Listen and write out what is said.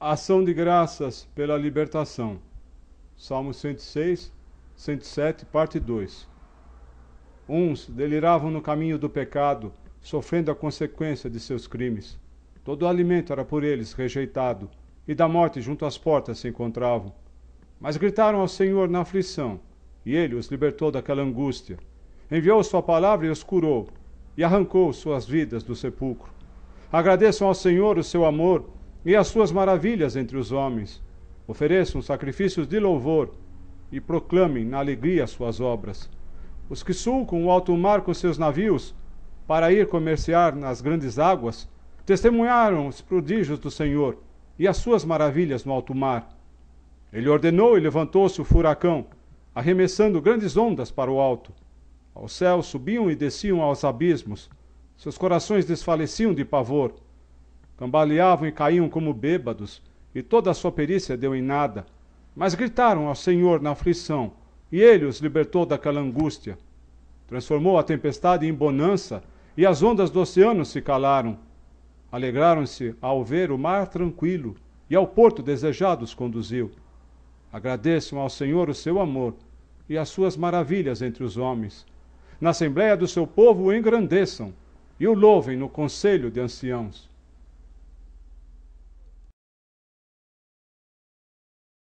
Ação de graças pela libertação. Salmo 106, 107, parte 2. Uns deliravam no caminho do pecado, sofrendo a consequência de seus crimes. Todo o alimento era por eles rejeitado, e da morte junto às portas se encontravam. Mas gritaram ao Senhor na aflição, e ele os libertou daquela angústia. Enviou sua palavra e os curou, e arrancou suas vidas do sepulcro. Agradeçam ao Senhor o seu amor e as suas maravilhas entre os homens. Ofereçam sacrifícios de louvor e proclamem na alegria suas obras. Os que sulcam o alto mar com seus navios para ir comerciar nas grandes águas testemunharam os prodígios do Senhor e as suas maravilhas no alto mar. Ele ordenou e levantou-se o furacão, arremessando grandes ondas para o alto. Ao céu subiam e desciam aos abismos. Seus corações desfaleciam de pavor Cambaleavam e caíam como bêbados, e toda a sua perícia deu em nada. Mas gritaram ao Senhor na aflição, e ele os libertou daquela angústia. Transformou a tempestade em bonança, e as ondas do oceano se calaram. Alegraram-se ao ver o mar tranquilo, e ao porto desejado os conduziu. Agradeçam ao Senhor o seu amor e as suas maravilhas entre os homens. Na assembléia do seu povo o engrandeçam e o louvem no conselho de anciãos.